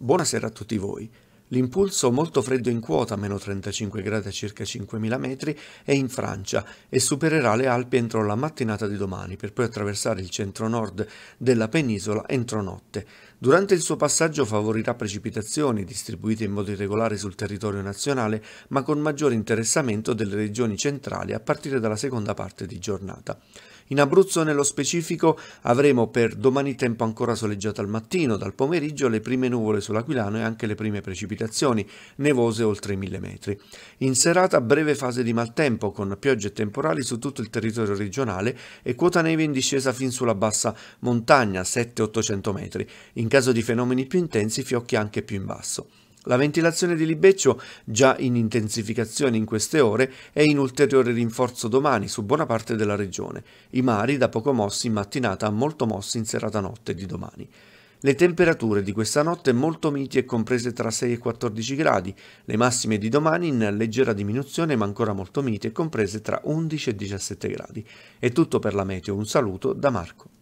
Buonasera a tutti voi. L'impulso molto freddo in quota, meno 35 gradi a circa 5.000 metri, è in Francia e supererà le Alpi entro la mattinata di domani, per poi attraversare il centro-nord della penisola entro notte. Durante il suo passaggio favorirà precipitazioni distribuite in modo irregolare sul territorio nazionale, ma con maggiore interessamento delle regioni centrali a partire dalla seconda parte di giornata. In Abruzzo nello specifico avremo per domani tempo ancora soleggiato al mattino, dal pomeriggio le prime nuvole sull'Aquilano e anche le prime precipitazioni, nevose oltre i 1000 metri. In serata breve fase di maltempo con piogge temporali su tutto il territorio regionale e quota neve in discesa fin sulla bassa montagna, 7-800 metri. In caso di fenomeni più intensi fiocchi anche più in basso. La ventilazione di Libeccio, già in intensificazione in queste ore, è in ulteriore rinforzo domani su buona parte della regione. I mari da poco mossi in mattinata, molto mossi in serata notte di domani. Le temperature di questa notte molto miti e comprese tra 6 e 14 gradi, le massime di domani in leggera diminuzione ma ancora molto mite e comprese tra 11 e 17 gradi. È tutto per la meteo, un saluto da Marco.